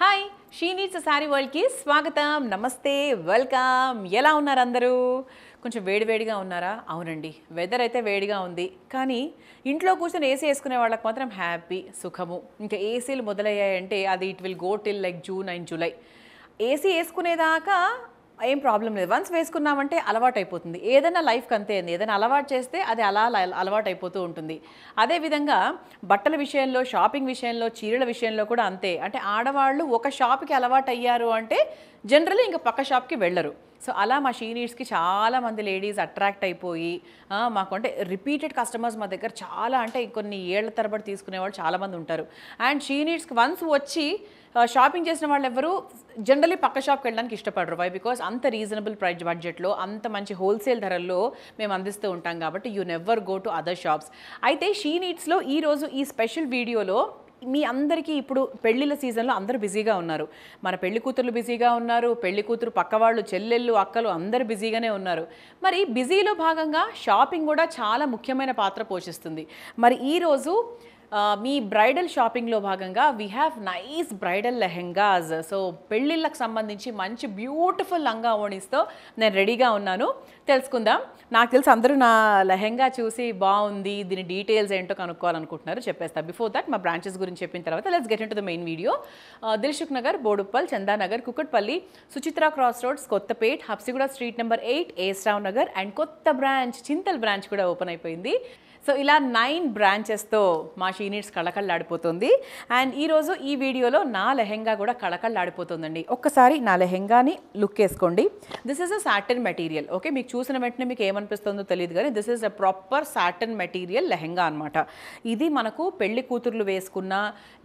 Hi She Needs Saree వరల్డ్కి స్వాగతం నమస్తే వెల్కమ్ ఎలా ఉన్నారు అందరూ కొంచెం వేడివేడిగా ఉన్నారా అవునండి వెదర్ అయితే వేడిగా ఉంది కానీ ఇంట్లో కూర్చొని ఏసీ వేసుకునే వాళ్ళకి మాత్రం హ్యాపీ సుఖము ఇంకా ఏసీలు మొదలయ్యాయంటే అది it will go till like June and July AC వేసుకునేదాకా ఏం ప్రాబ్లం లేదు వన్స్ వేసుకున్నామంటే అలవాటు అయిపోతుంది ఏదైనా లైఫ్కి అంతే ఏదైనా అలవాటు చేస్తే అది అలా అలవాటు అయిపోతూ ఉంటుంది అదేవిధంగా బట్టల విషయంలో షాపింగ్ విషయంలో చీరల విషయంలో కూడా అంతే అంటే ఆడవాళ్ళు ఒక షాప్కి అలవాటు అయ్యారు అంటే జనరల్లీ ఇంకా పక్క షాప్కి వెళ్ళరు సో అలా మా సీనియర్స్కి చాలామంది లేడీస్ అట్రాక్ట్ అయిపోయి మాకు అంటే రిపీటెడ్ కస్టమర్స్ మా దగ్గర చాలా అంటే కొన్ని ఏళ్ల తరబడి తీసుకునేవాళ్ళు చాలామంది ఉంటారు అండ్ సీనియర్స్కి వన్స్ వచ్చి షాపింగ్ చేసిన వాళ్ళు ఎవరు జనరలీ పక్క షాప్కి వెళ్ళడానికి ఇష్టపడరు వై బికాస్ అంత రీజనబుల్ ప్రైజ్ బడ్జెట్లో అంత మంచి హోల్సేల్ ధరల్లో మేము అందిస్తూ ఉంటాం కాబట్టి you never go to other shops అయితే షీ నీడ్స్లో ఈరోజు ఈ స్పెషల్ వీడియోలో మీ అందరికీ ఇప్పుడు పెళ్లిళ్ళ సీజన్లో అందరూ బిజీగా ఉన్నారు మన పెళ్లి కూతుర్లు బిజీగా ఉన్నారు పెళ్లి కూతురు పక్కవాళ్ళు చెల్లెళ్ళు అక్కలు అందరూ బిజీగానే ఉన్నారు మరి బిజీలో భాగంగా షాపింగ్ కూడా చాలా ముఖ్యమైన పాత్ర పోషిస్తుంది మరి ఈరోజు మీ బ్రైడల్ షాపింగ్లో భాగంగా we have nice bridal lehengas so పెళ్ళిళ్ళకు సంబంధించి మంచి బ్యూటిఫుల్ లంగా ఓణిస్తో నేను రెడీగా ఉన్నాను తెలుసుకుందాం నాకు తెలిసి అందరూ నా లెహెంగా చూసి బాగుంది దీని డీటెయిల్స్ ఏంటో కనుక్కోవాలనుకుంటున్నారు చెప్పేస్తా బిఫోర్ దట్ మా బ్రాంచెస్ గురించి చెప్పిన తర్వాత let's get into the main video Dilsukh Nagar Boduppal Chandanagar Kukatpally Suchitra cross roads Kothapet Habsiguda street number eight ఏస్రావ్ నగర్ అండ్ కొత్త బ్రాంచ్ చింతల్ బ్రాంచ్ కూడా ఓపెన్ అయిపోయింది సో ఇలా నైన్ బ్రాంచెస్తో మా షీనిట్స్ కళకళ్ళాడిపోతుంది అండ్ ఈరోజు ఈ వీడియోలో నా లెహెంగా కూడా కళకళ్ళాడిపోతుందండి ఒక్కసారి నా లెహెంగాని లుక్ వేసుకోండి this is a satin material okay మీకు చూసిన వెంటనే మీకు ఏమనిపిస్తుందో తెలియదు కానీ this is a proper satin material lehenga అనమాట ఇది మనకు పెళ్లి కూతుర్లు వేసుకున్నా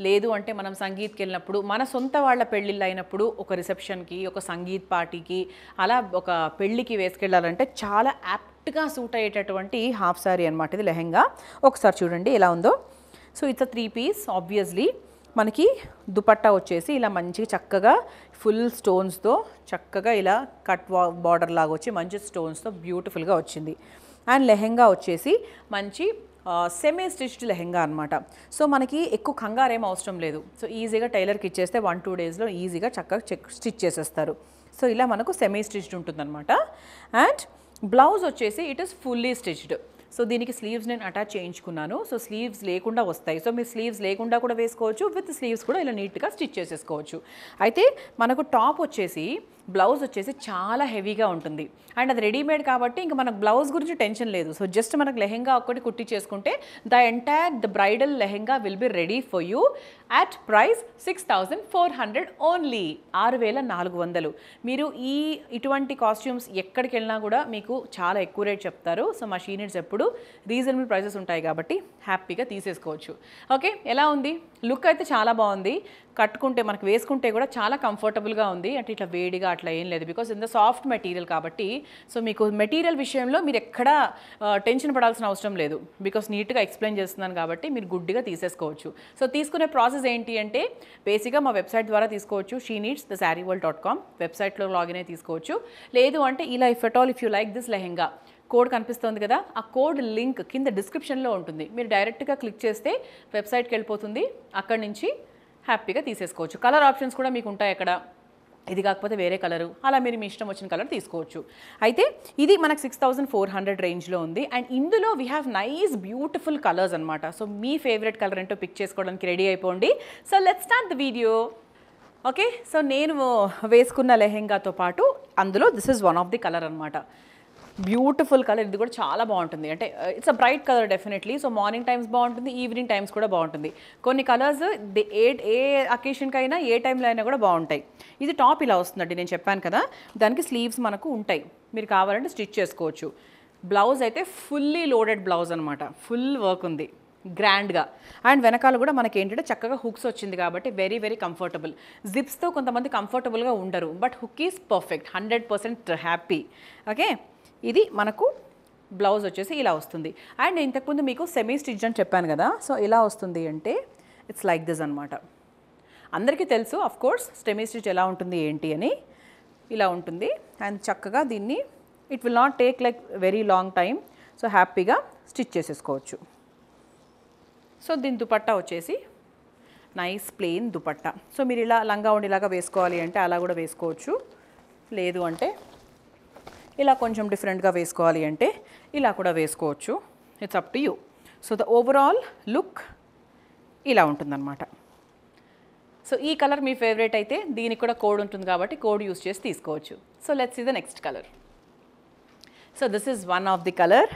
లేదు అంటే మనం సంగీత్కి వెళ్ళినప్పుడు మన సొంత వాళ్ళ పెళ్ళిళ్ళు అయినప్పుడు ఒక రిసెప్షన్కి ఒక సంగీత్ పార్టీకి అలా ఒక పెళ్ళికి వేసుకెళ్ళాలంటే చాలా యాప్ట్ కరెక్ట్గా సూట్ అయ్యేటటువంటి హాఫ్ శారీ అనమాట ఇది లెహెంగా ఒకసారి చూడండి ఎలా ఉందో so it's three piece obviously మనకి దుపట్టా వచ్చేసి ఇలా మంచిగా చక్కగా ఫుల్ స్టోన్స్తో చక్కగా ఇలా కట్ బార్డర్ లాగా వచ్చి మంచి స్టోన్స్తో బ్యూటిఫుల్గా వచ్చింది అండ్ లెహెంగా వచ్చేసి మంచి సెమీ స్టిచ్డ్ లెహెంగా అనమాట సో మనకి ఎక్కువ కంగారు ఏం అవసరం లేదు సో ఈజీగా టైలర్కి ఇచ్చేస్తే వన్ టూ డేస్లో ఈజీగా చక్కగా చెక్ స్టిచ్ చేసేస్తారు సో ఇలా మనకు సెమీ స్టిచ్డ్ ఉంటుందన్నమాట అండ్ బ్లౌజ్ వచ్చేసి it is fully stitched so దీనికి స్లీవ్స్ నేను అటాచ్ చేయించుకున్నాను సో స్లీవ్స్ లేకుండా వస్తాయి సో మీరు స్లీవ్స్ లేకుండా కూడా వేసుకోవచ్చు విత్ స్లీవ్స్ కూడా ఇలా నీట్గా స్టిచ్ చేసేసుకోవచ్చు అయితే మనకు టాప్ వచ్చేసి బ్లౌజ్ వచ్చేసి చాలా హెవీగా ఉంటుంది అండ్ అది రెడీమేడ్ కాబట్టి ఇంకా మనకు బ్లౌజ్ గురించి టెన్షన్ లేదు సో జస్ట్ మనకు లెహెంగా ఒక్కటి కుట్టి చేసుకుంటే the entire the bridal lehenga will be ready for you at price six thousand four hundred only ఆరు వేల నాలుగు వందలు మీరు ఈ ఇటువంటి కాస్ట్యూమ్స్ ఎక్కడికి వెళ్ళినా కూడా మీకు చాలా ఎక్కువ రేట్ చెప్తారు సో మా షీనిట్స్ ఎప్పుడు రీజనబుల్ ప్రైసెస్ ఉంటాయి కాబట్టి హ్యాపీగా తీసేసుకోవచ్చు ఓకే ఎలా ఉంది లుక్ అయితే చాలా బాగుంది కట్టుకుంటే మనకు వేసుకుంటే కూడా చాలా కంఫర్టబుల్గా ఉంది అంటే ఇట్లా వేడిగా అట్లా ఏం లేదు బికాస్ ఇంత సాఫ్ట్ మెటీరియల్ కాబట్టి సో మీకు మెటీరియల్ విషయంలో మీరు ఎక్కడా టెన్షన్ పడాల్సిన అవసరం లేదు బికాస్ నీట్గా ఎక్స్ప్లెయిన్ చేస్తున్నాను కాబట్టి మీరు గుడ్డిగా తీసేసుకోవచ్చు సో తీసుకునే ప్రాసెస్ ప్రాసెస్ ఏంటి అంటే బేసిక్గా మా వెబ్సైట్ ద్వారా తీసుకోవచ్చు she needs the sari world dot com వెబ్సైట్లో లాగిన్ అయి తీసుకోవచ్చు లేదు అంటే ఇలా if at all if you like this lehenga code కనిపిస్తుంది కదా ఆ కోడ్ లింక్ కింద డిస్క్రిప్షన్లో ఉంటుంది మీరు డైరెక్ట్గా క్లిక్ చేస్తే వెబ్సైట్కి వెళ్ళిపోతుంది అక్కడి నుంచి హ్యాపీగా తీసేసుకోవచ్చు కలర్ ఆప్షన్స్ కూడా మీకు ఉంటాయి అక్కడ ఇది కాకపోతే వేరే కలరు అలా మీరు మీ ఇష్టం వచ్చిన కలర్ తీసుకోవచ్చు అయితే ఇది మనకు సిక్స్ థౌసండ్ ఫోర్ హండ్రెడ్ రేంజ్లో ఉంది అండ్ ఇందులో we have nice beautiful colours అనమాట సో మీ ఫేవరెట్ కలర్ ఏంటో పిక్ చేసుకోవడానికి రెడీ అయిపోండి so let start the video okay so నేను వేసుకున్న లెహెంగాతో పాటు అందులో this is one of the colour అనమాట బ్యూటిఫుల్ కలర్ ఇది కూడా చాలా బాగుంటుంది అంటే it's a bright colour definitely so morning times బాగుంటుంది ఈవినింగ్ టైమ్స్ కూడా బాగుంటుంది కొన్ని కలర్స్ ఏ ఏ అకేషన్కి అయినా ఏ టైంలో అయినా కూడా బాగుంటాయి ఇది టాప్ ఇలా వస్తుందండి నేను చెప్పాను కదా దానికి స్లీవ్స్ మనకు ఉంటాయి మీరు కావాలంటే స్టిచ్ చేసుకోవచ్చు బ్లౌజ్ అయితే ఫుల్లీ లోడెడ్ బ్లౌజ్ అనమాట ఫుల్ వర్క్ ఉంది గ్రాండ్గా అండ్ వెనకాల కూడా మనకి ఏంటంటే చక్కగా హుక్స్ వచ్చింది కాబట్టి వెరీ వెరీ కంఫర్టబుల్ జిప్స్తో కొంతమంది కంఫర్టబుల్గా ఉండరు but hook is perfect hundred percent happy okay ఇది మనకు బ్లౌజ్ వచ్చేసి ఇలా వస్తుంది అండ్ ఇంతకుముందు మీకు సెమీ స్టిచ్ అని చెప్పాను కదా సో ఇలా వస్తుంది అంటే ఇట్స్ లైక్ దిస్ అనమాట అందరికీ తెలుసు అఫ్ కోర్స్ స్టెమీ స్టిచ్ ఎలా ఉంటుంది ఏంటి అని ఇలా ఉంటుంది అండ్ చక్కగా దీన్ని it will not take like very long time so హ్యాపీగా స్టిచ్ చేసేసుకోవచ్చు సో దీని దుపట్టా వచ్చేసి నైస్ ప్లెయిన్ దుపట్టా సో మీరు ఇలా లంగా ఉండేలాగా వేసుకోవాలి అంటే అలా కూడా వేసుకోవచ్చు లేదు అంటే ఇలా కొంచెం డిఫరెంట్గా వేసుకోవాలి అంటే ఇలా కూడా వేసుకోవచ్చు it's up to you so the overall look ఇలా ఉంటుందన్నమాట సో ఈ కలర్ మీ ఫేవరెట్ అయితే దీనికి కూడా కోడ్ ఉంటుంది కాబట్టి కోడ్ యూస్ చేసి తీసుకోవచ్చు సో లెట్స్ ఈ the next colour so this is one of the colour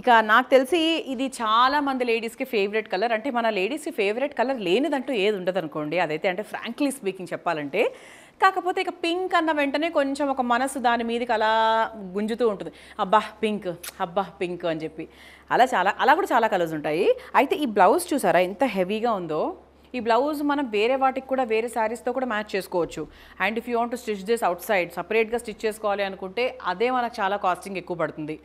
ఇక నాకు తెలిసి ఇది చాలా మంది లేడీస్కి ఫేవరెట్ కలర్ అంటే మన లేడీస్కి ఫేవరెట్ కలర్ లేనిదంటూ ఏది ఉండదు అనుకోండి అదైతే అంటే ఫ్రాంక్లీ స్పీకింగ్ చెప్పాలంటే కాకపోతే ఇక పింక్ అన్న వెంటనే కొంచెం ఒక మనసు దాని మీదకి అలా గుంజుతూ ఉంటుంది అబ్బా పింక్ అబ్బా పింక్ అని చెప్పి అలా చాలా అలా కూడా చాలా కలర్స్ ఉంటాయి అయితే ఈ బ్లౌజ్ చూసారా ఎంత హెవీగా ఉందో ఈ బ్లౌజ్ మనం వేరే వాటికి కూడా వేరే శారీస్తో కూడా మ్యాచ్ చేసుకోవచ్చు and if you want stitch this outside సపరేట్గా స్టిచ్ చేసుకోవాలి అనుకుంటే అదే మనకు చాలా కాస్టింగ్ ఎక్కువ పడుతుంది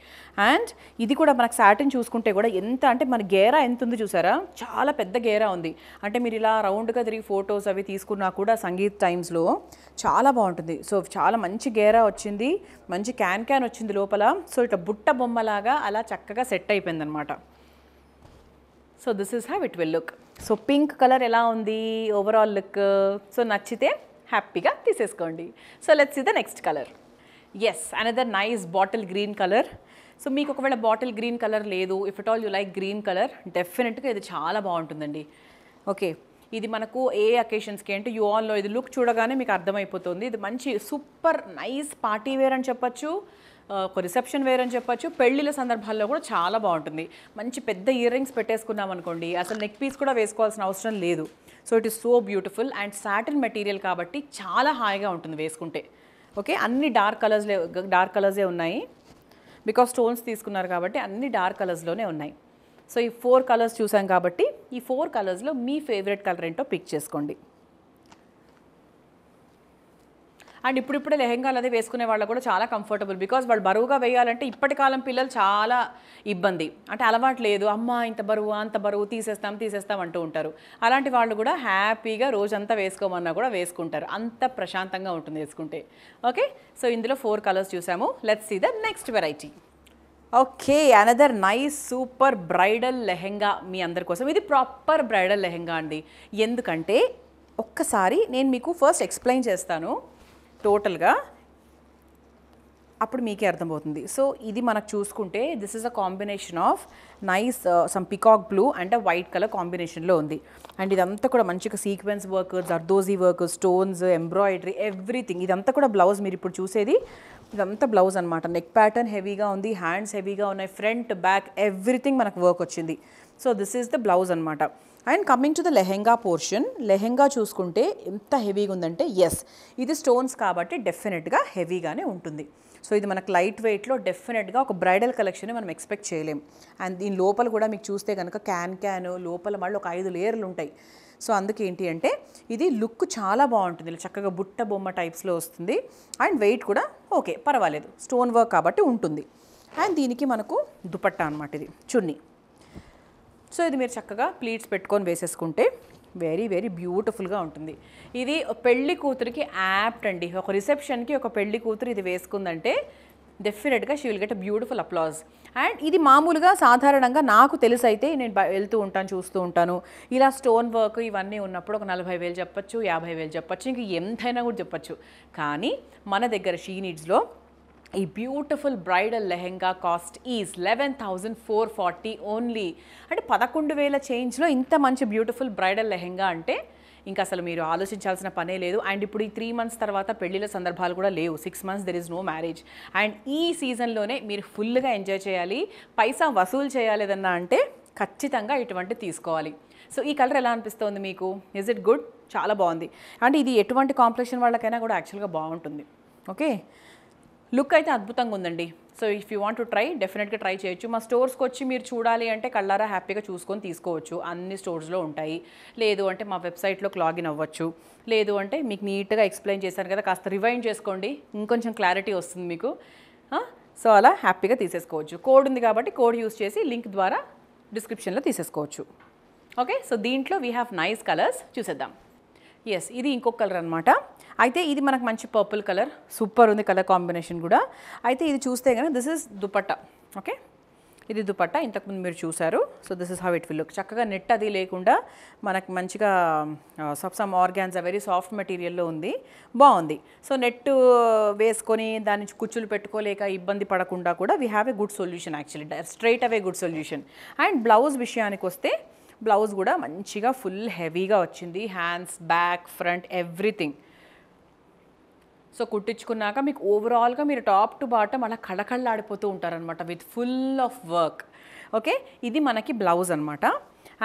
అండ్ ఇది కూడా మనకు శాటిన్ చూసుకుంటే కూడా ఎంత అంటే మన గేరా ఎంత ఉంది చూసారా చాలా పెద్ద గేరా ఉంది అంటే మీరు ఇలా రౌండ్గా తిరిగి ఫొటోస్ అవి తీసుకున్నా కూడా సంగీత్ టైమ్స్లో చాలా బాగుంటుంది సో చాలా మంచి గేరా వచ్చింది మంచి క్యాన్ క్యాన్ వచ్చింది లోపల సో ఇట్లా బుట్ట బొమ్మలాగా అలా చక్కగా సెట్ అయిపోయింది అనమాట so this is have it will look so pink colour ఎలా ఉంది ఓవరాల్ లుక్ సో నచ్చితే హ్యాపీగా తీసేసుకోండి so let's see the next colour yes another nice bottle green colour so మీకు ఒకవేళ బాటిల్ గ్రీన్ కలర్ లేదు if it all you like green colour డెఫినెట్గా ఇది చాలా బాగుంటుందండి ఓకే ఇది మనకు ఏ అకేషన్స్కి అంటే యూ ఆల్లో ఇది లుక్ చూడగానే మీకు అర్థమైపోతుంది ఇది మంచి సూపర్ నైస్ పార్టీ వేర్ అని చెప్పచ్చు ఒక రిసెప్షన్ వేర్ అని చెప్పొచ్చు పెళ్లిళ్ళ సందర్భాల్లో కూడా చాలా బాగుంటుంది మంచి పెద్ద ఇయర్ రింగ్స్ పెట్టేసుకున్నాం అనుకోండి అసలు నెక్ పీస్ కూడా వేసుకోవాల్సిన అవసరం లేదు so it is so beautiful and satin material కాబట్టి చాలా హాయిగా ఉంటుంది వేసుకుంటే ఓకే అన్ని డార్క్ కలర్స్లే డార్క్ కలర్సే ఉన్నాయి బికాస్ స్టోన్స్ తీసుకున్నారు కాబట్టి అన్ని డార్క్ కలర్స్లోనే ఉన్నాయి సో ఈ ఫోర్ కలర్స్ చూసాం కాబట్టి ఈ ఫోర్ కలర్స్లో మీ ఫేవరెట్ కలర్ ఏంటో పిక్ చేసుకోండి అండ్ ఇప్పుడు ఇప్పుడే లెహెంగాలు అదే వేసుకునే వాళ్ళు కూడా చాలా కంఫర్టబుల్ బికాస్ వాళ్ళు బరువుగా వేయాలంటే ఇప్పటి కాలం పిల్లలు చాలా ఇబ్బంది అంటే అలవాటు లేదు అమ్మ ఇంత బరువు అంత బరువు తీసేస్తాం తీసేస్తాం అంటూ ఉంటారు అలాంటి వాళ్ళు కూడా హ్యాపీగా రోజంతా వేసుకోమన్నా కూడా వేసుకుంటారు అంత ప్రశాంతంగా ఉంటుంది వేసుకుంటే ఓకే సో ఇందులో ఫోర్ కలర్స్ చూసాము let's see the next variety okay another nice super bridal lehenga మీ అందరి కోసం ఇది ప్రాపర్ బ్రైడల్ లెహెంగా అండి ఎందుకంటే ఒక్కసారి నేను మీకు ఫస్ట్ ఎక్స్ప్లెయిన్ చేస్తాను టోటల్గా అప్పుడు మీకే అర్థమవుతుంది సో ఇది మనకు చూసుకుంటే this is a combination of nice some peacock blue and white colour కాంబినేషన్లో ఉంది అండ్ ఇదంతా కూడా మంచిగా sequence work zardozi work stones embroidery everything ఇదంతా కూడా బ్లౌజ్ మీరు ఇప్పుడు చూసేది ఇదంతా బ్లౌజ్ అనమాట నెక్ ప్యాటర్న్ హెవీగా ఉంది హ్యాండ్స్ హెవీగా ఉన్నాయి ఫ్రంట్ బ్యాక్ ఎవ్రీథింగ్ మనకు వర్క్ వచ్చింది so this is the blouse అనమాట and coming to the lehenga portion lehenga చూసుకుంటే ఎంత హెవీగా ఉందంటే ఎస్ ఇది స్టోన్స్ కాబట్టి డెఫినెట్గా హెవీగానే ఉంటుంది సో ఇది మనకు లైట్ వెయిట్లో డెఫినెట్గా ఒక బ్రైడల్ కలెక్షన్ మనం ఎక్స్పెక్ట్ చేయలేం అండ్ దీని లోపల కూడా మీకు చూస్తే కనుక క్యాన్ క్యాన్ లోపల మళ్ళీ ఒక ఐదు లేయర్లు ఉంటాయి సో అందుకే ఏంటి అంటే ఇది లుక్ చాలా బాగుంటుంది చక్కగా బుట్ట బొమ్మ టైప్స్లో వస్తుంది అండ్ వెయిట్ కూడా ఓకే పర్వాలేదు స్టోన్ వర్క్ కాబట్టి ఉంటుంది అండ్ దీనికి మనకు దుపట్టా అనమాట ఇది చున్నీ సో ఇది మీరు చక్కగా ప్లీట్స్ పెట్టుకొని వేసేసుకుంటే వెరీ వెరీ బ్యూటిఫుల్గా ఉంటుంది ఇది పెళ్లి కూతురికి యాప్ట్ అండి ఒక రిసెప్షన్కి ఒక పెళ్లి కూతురు ఇది వేసుకుందంటే డెఫినెట్గా she will get beautiful applause and ఇది మామూలుగా సాధారణంగా నాకు తెలిసి అయితే నేను వెళ్తూ ఉంటాను చూస్తూ ఉంటాను ఇలా స్టోన్ వర్క్ ఇవన్నీ ఉన్నప్పుడు ఒక నలభై వేలు చెప్పచ్చు యాభై వేలు చెప్పచ్చు ఇంక ఎంతైనా కూడా చెప్పచ్చు కానీ మన దగ్గర షీ నీడ్స్లో ఈ beautiful bridal lehenga cost is eleven thousand four forty only అంటే పదకొండు వేల చేంజ్లో ఇంత మంచి బ్యూటిఫుల్ బ్రైడల్ లెహెంగా అంటే ఇంకా అసలు మీరు ఆలోచించాల్సిన పనే లేదు అండ్ ఇప్పుడు ఈ త్రీ మంత్స్ తర్వాత పెళ్లిళ్ళ సందర్భాలు కూడా లేవు six months there is no marriage and ఈ సీజన్లోనే మీరు ఫుల్గా ఎంజాయ్ చేయాలి పైసా వసూలు చేయలేదన్నా అంటే ఖచ్చితంగా ఇటువంటి తీసుకోవాలి సో ఈ కలర్ ఎలా అనిపిస్తుంది మీకు ఇస్ ఇట్ గుడ్ చాలా బాగుంది అంటే ఇది ఎటువంటి కాంప్లెక్షన్ వాళ్ళకైనా కూడా యాక్చువల్గా బాగుంటుంది ఓకే లుక్ అయితే అద్భుతంగా ఉందండి so if you want to try డెఫినెట్గా ట్రై చేయొచ్చు మా స్టోర్స్కి వచ్చి మీరు చూడాలి అంటే కళ్ళారా హ్యాపీగా చూసుకొని తీసుకోవచ్చు అన్ని స్టోర్స్లో ఉంటాయి లేదు అంటే మా వెబ్సైట్లోకి లాగిన్ అవ్వచ్చు లేదు అంటే మీకు నీట్గా ఎక్స్ప్లెయిన్ చేశాను కదా కాస్త రివైండ్ చేసుకోండి ఇంకొంచెం క్లారిటీ వస్తుంది మీకు సో అలా హ్యాపీగా తీసేసుకోవచ్చు కోడ్ ఉంది కాబట్టి కోడ్ యూస్ చేసి లింక్ ద్వారా డిస్క్రిప్షన్లో తీసేసుకోవచ్చు ఓకే సో దీంట్లో వీ హ్యావ్ నైస్ కలర్స్ చూసేద్దాం ఎస్ ఇది ఇంకొక కలర్ అనమాట అయితే ఇది మనకు మంచి పర్పుల్ కలర్ సూపర్ ఉంది కలర్ కాంబినేషన్ కూడా అయితే ఇది చూస్తే కనుక దిస్ ఇస్ దుపట్ట ఓకే ఇది దుపట్ట ఇంతకుముందు మీరు చూసారు so this is how it will look చక్కగా నెట్ అది లేకుండా మనకు మంచిగా ఆర్గాన్స్ ఆర్గాన్జా వెరీ సాఫ్ట్ మెటీరియల్లో ఉంది బాగుంది సో నెట్ వేసుకొని దాని కుచ్చులు పెట్టుకోలేక ఇబ్బంది పడకుండా కూడా we have a good solution actually straight away good solution and blouse విషయానికి వస్తే బ్లౌజ్ కూడా మంచిగా ఫుల్ హెవీగా వచ్చింది hands back front everything so కుట్టించుకున్నాక మీకు ఓవరాల్గా మీరు టాప్ టు బాటమ్ అలా కళకళ్ళాడిపోతూ ఉంటారనమాట with full of work okay ఇది మనకి బ్లౌజ్ అనమాట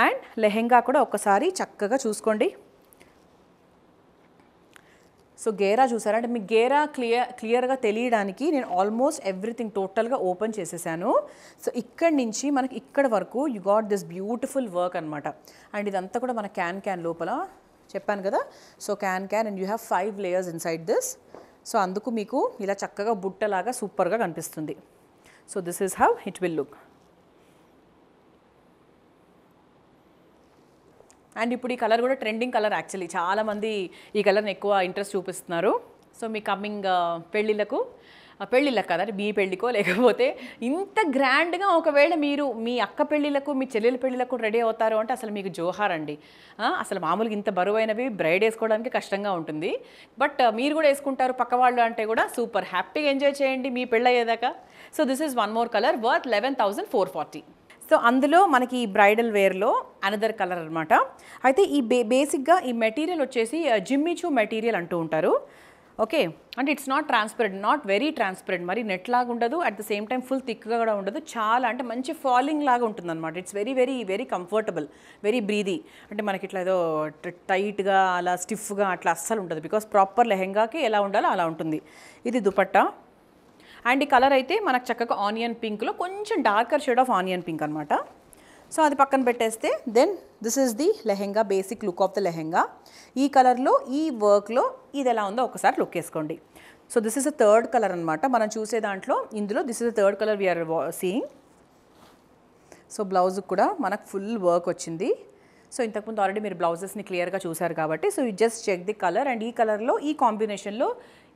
అండ్ లెహెంగా కూడా ఒకసారి చక్కగా చూసుకోండి సో గేరా చూసారా అంటే మీ గేరా క్లియర్ క్లియర్గా తెలియడానికి నేను ఆల్మోస్ట్ ఎవ్రీథింగ్ టోటల్గా ఓపెన్ చేసేసాను సో ఇక్కడి నుంచి మనకి ఇక్కడ వరకు you got this beautiful work అనమాట అండ్ ఇదంతా కూడా మన క్యాన్ క్యాన్ లోపల చెప్పాను కదా so can can and you have five layers inside this so అందుకు మీకు ఇలా చక్కగా బుట్టలాగా సూపర్గా కనిపిస్తుంది so this is how it will look and ఇప్పుడు ఈ కలర్ కూడా ట్రెండింగ్ కలర్ యాక్చువల్లీ చాలామంది ఈ కలర్ని ఎక్కువ ఇంట్రెస్ట్ చూపిస్తున్నారు సో మీ కమ్మింగ్ పెళ్ళిళ్ళకు పెళ్ళిళ్ళకు కదా మీ పెళ్ళికో లేకపోతే ఇంత గ్రాండ్గా ఒకవేళ మీరు మీ అక్క పెళ్ళిళ్ళకు మీ చెల్లెల పెళ్ళిళ్ళకు రెడీ అవుతారు అంటే అసలు మీకు జోహార్ అండి అసలు మామూలుగా ఇంత బరువైనవి బ్రైడ్ వేసుకోవడానికి కష్టంగా ఉంటుంది బట్ మీరు కూడా వేసుకుంటారు పక్క వాళ్ళు అంటే కూడా సూపర్ హ్యాపీగా ఎంజాయ్ చేయండి మీ పెళ్ళయ్యేదాకా so this is one more colour worth eleven thousand four forty so అందులో మనకి ఈ బ్రైడల్ వేర్లో అనదర్ కలర్ అనమాట అయితే ఈ బే బేసిక్గా ఈ మెటీరియల్ వచ్చేసి జిమ్మిచూ uh, మెటీరియల్ అంటూ ఉంటారు ఓకే అంటే it's not transparent not very transparent మరి నెట్ లాగా ఉండదు at the same time full థిక్గా కూడా ఉండదు చాలా అంటే మంచి ఫాలింగ్ లాగా ఉంటుంది అనమాట it's very very very comfortable very breathy అంటే మనకి ఇట్లా ఏదో టైట్గా అలా స్టిఫ్గా అట్లా అస్సలు ఉంటుంది బికాస్ ప్రాపర్ లెహెంగాకి ఎలా ఉండాలో అలా ఉంటుంది ఇది దుపట్టా అండ్ ఈ కలర్ అయితే మనకు చక్కగా ఆనియన్ పింక్లో కొంచెం darker shade of onion pink అనమాట సో అది పక్కన పెట్టేస్తే then this is the lehenga basic look of the lehenga ఈ కలర్లో ఈ వర్క్లో ఇది ఎలా ఉందో ఒకసారి లుక్ వేసుకోండి so this is a third colour అనమాట మనం చూసే దాంట్లో ఇందులో this is a third colour we are seeing so బ్లౌజ్కి కూడా మనకు ఫుల్ వర్క్ వచ్చింది సో ఇంతకుముందు ఆల్రెడీ మీరు బ్లౌజెస్ని క్లియర్గా చూశారు కాబట్టి so you just check the colour and ఈ కలర్లో ఈ కాంబినేషన్లో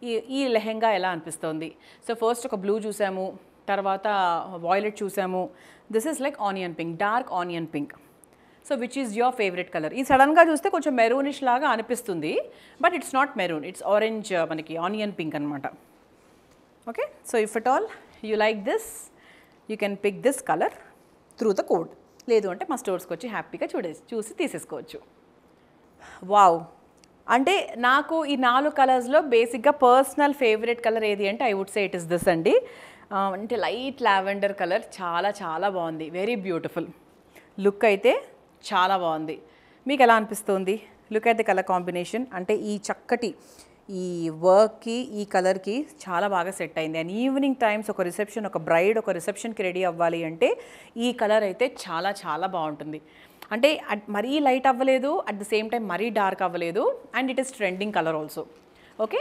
ఈ ఈ లెహెంగా ఎలా అనిపిస్తుంది సో ఫస్ట్ ఒక బ్లూ చూసాము తర్వాత వాయిలెట్ చూసాము this is like onion pink dark onion pink so which is your favourite colour ఈ సడన్గా చూస్తే కొంచెం మెరూనిష్ లాగా అనిపిస్తుంది but it's not maroon it's orange మనకి ఆనియన్ పింక్ అనమాట okay so if at all you like this you can pick this colour through the code లేదు అంటే మా స్టోర్స్కి వచ్చి హ్యాపీగా చూడే చూసి తీసేసుకోవచ్చు వావ్ అంటే నాకు ఈ నాలుగు కలర్స్లో బేసిక్గా పర్సనల్ ఫేవరెట్ కలర్ ఏది అంటే I would say it is this అండి అంటే లైట్ లావెండర్ కలర్ చాలా చాలా బాగుంది వెరీ బ్యూటిఫుల్ లుక్ అయితే చాలా బాగుంది మీకు ఎలా అనిపిస్తుంది లుక్ అయితే కలర్ కాంబినేషన్ అంటే ఈ చక్కటి ఈ వర్క్కి ఈ కలర్కి చాలా బాగా సెట్ అయింది అండ్ ఈవినింగ్ టైమ్స్ ఒక రిసెప్షన్ ఒక బ్రైడ్ ఒక రిసెప్షన్కి రెడీ అవ్వాలి అంటే ఈ కలర్ అయితే చాలా చాలా బాగుంటుంది అంటే మరీ లైట్ అవ్వలేదు అట్ ద సేమ్ టైం మరీ డార్క్ అవ్వలేదు and it is trending colour also okay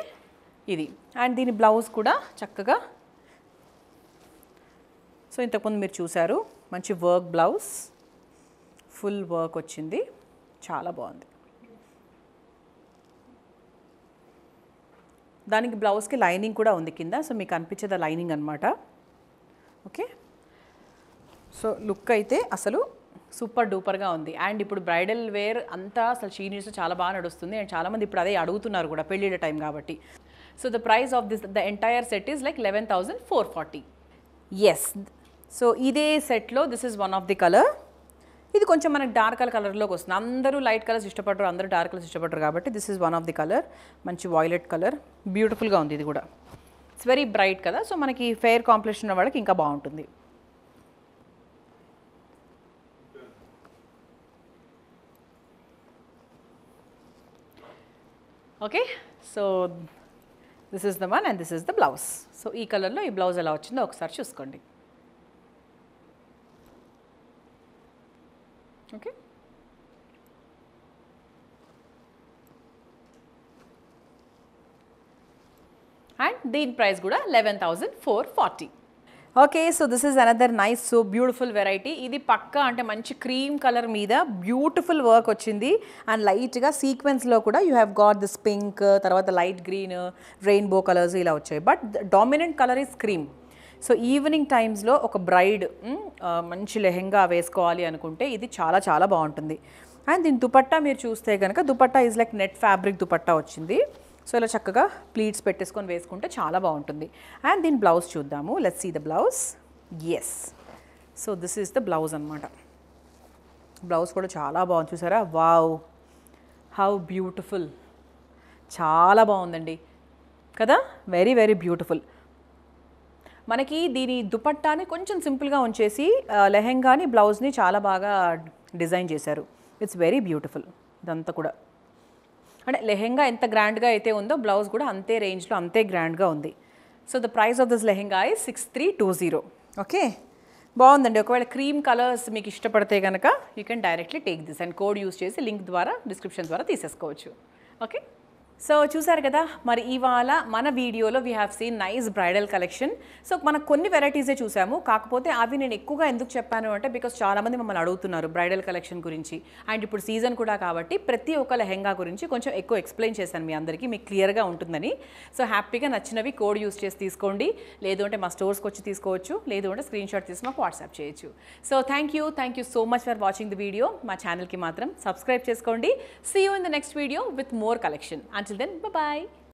ఇది అండ్ దీని బ్లౌజ్ కూడా చక్కగా సో ఇంతకుముందు మీరు చూశారు మంచి వర్క్ బ్లౌజ్ ఫుల్ వర్క్ వచ్చింది చాలా బాగుంది దానికి బ్లౌజ్కి లైనింగ్ కూడా ఉంది కింద సో మీకు అనిపించేది లైనింగ్ అనమాట ఓకే సో లుక్ అయితే అసలు సూపర్ డూపర్గా ఉంది అండ్ ఇప్పుడు బ్రైడల్ వేర్ అంతా అసలు షీనియర్స్ చాలా బాగా నడుస్తుంది అండ్ చాలామంది ఇప్పుడు అదే అడుగుతున్నారు కూడా పెళ్ళిళ్ళ టైం కాబట్టి so the price of this the entire set is like eleven thousand four forty yes so ఇదే సెట్లో this is one of the colour ఇది కొంచెం మనకి డార్క్ కలర్లోకి వస్తుంది అందరూ లైట్ కలర్స్ ఇష్టపడరు అందరూ డార్క్ కలర్స్ ఇష్టపడరు కాబట్టి this is one of the colour మంచి వాయిలెట్ కలర్ బ్యూటిఫుల్గా ఉంది ఇది కూడా ఇట్స్ వెరీ బ్రైట్ కదా సో మనకి ఫెయిర్ కాంప్లెక్షన్ ఉన్న వాళ్ళకి ఇంకా బాగుంటుంది okay so this is the one and this is the blouse so ఈ కలర్లో ఈ బ్లౌజ్ ఎలా వచ్చిందో ఒకసారి చూసుకోండి ఓకే అండ్ దీని ప్రైస్ కూడా eleven thousand four forty okay so this is another nice so beautiful variety ఇది పక్క అంటే మంచి క్రీమ్ కలర్ మీద బ్యూటిఫుల్ వర్క్ వచ్చింది అండ్ లైట్గా సీక్వెన్స్లో కూడా you have got this pink తర్వాత లైట్ గ్రీన్ రెయిన్బో కలర్స్ ఇలా వచ్చాయి but dominant colour is cream so evening టైమ్స్లో ఒక బ్రైడ్ మంచి లెహెంగా వేసుకోవాలి అనుకుంటే ఇది చాలా చాలా బాగుంటుంది అండ్ దీని దుపట్టా మీరు చూస్తే కనుక dupatta is like net fabric dupatta వచ్చింది సో ఇలా చక్కగా ప్లీట్స్ పెట్టేసుకొని వేసుకుంటే చాలా బాగుంటుంది అండ్ దీని బ్లౌజ్ చూద్దాము let's see the blouse yes so this is the blouse అనమాట బ్లౌజ్ కూడా చాలా బాగుంది చూసారా వావ్ హౌ బ్యూటిఫుల్ చాలా బాగుందండి కదా వెరీ వెరీ బ్యూటిఫుల్ మనకి దీని దుపట్టాని కొంచెం సింపుల్గా ఉంచేసి లెహెంగాని బ్లౌజ్ని చాలా బాగా డిజైన్ చేశారు ఇట్స్ వెరీ బ్యూటిఫుల్ ఇదంతా కూడా అంటే లెహెంగా ఎంత గ్రాండ్గా అయితే ఉందో బ్లౌజ్ కూడా అంతే రేంజ్లో అంతే గ్రాండ్గా ఉంది so the price of this lehenga is six three two zero okay బాగుందండి ఒకవేళ క్రీమ్ కలర్స్ మీకు ఇష్టపడితే కనుక you can directly take this and code use చేసి లింక్ ద్వారా డిస్క్రిప్షన్ ద్వారా తీసేసుకోవచ్చు ఓకే సో చూసారు కదా మరి ఇవాళ మన వీడియోలో we have seen nice bridal collection so మనం కొన్ని వెరైటీసే చూసాము కాకపోతే అవి నేను ఎక్కువగా ఎందుకు చెప్పాను అంటే బికాస్ చాలామంది మమ్మల్ని అడుగుతున్నారు బ్రైడల్ కలెక్షన్ గురించి అండ్ ఇప్పుడు సీజన్ కూడా కాబట్టి ప్రతి ఒక్క లెహెంగా గురించి కొంచెం ఎక్కువ ఎక్స్ప్లెయిన్ చేశాను మీ అందరికీ మీకు క్లియర్గా ఉంటుందని సో హ్యాపీగా నచ్చినవి కోడ్ యూస్ చేసి తీసుకోండి లేదు అంటే మా స్టోర్స్కి వచ్చి తీసుకోవచ్చు లేదు అంటే స్క్రీన్ షాట్ తీసి మాకు వాట్సాప్ చేయొచ్చు so thank you thank you so much for watching the video మా ఛానల్కి మాత్రం సబ్స్క్రైబ్ చేసుకోండి see you in the next video with more collection and Until then, bye-bye.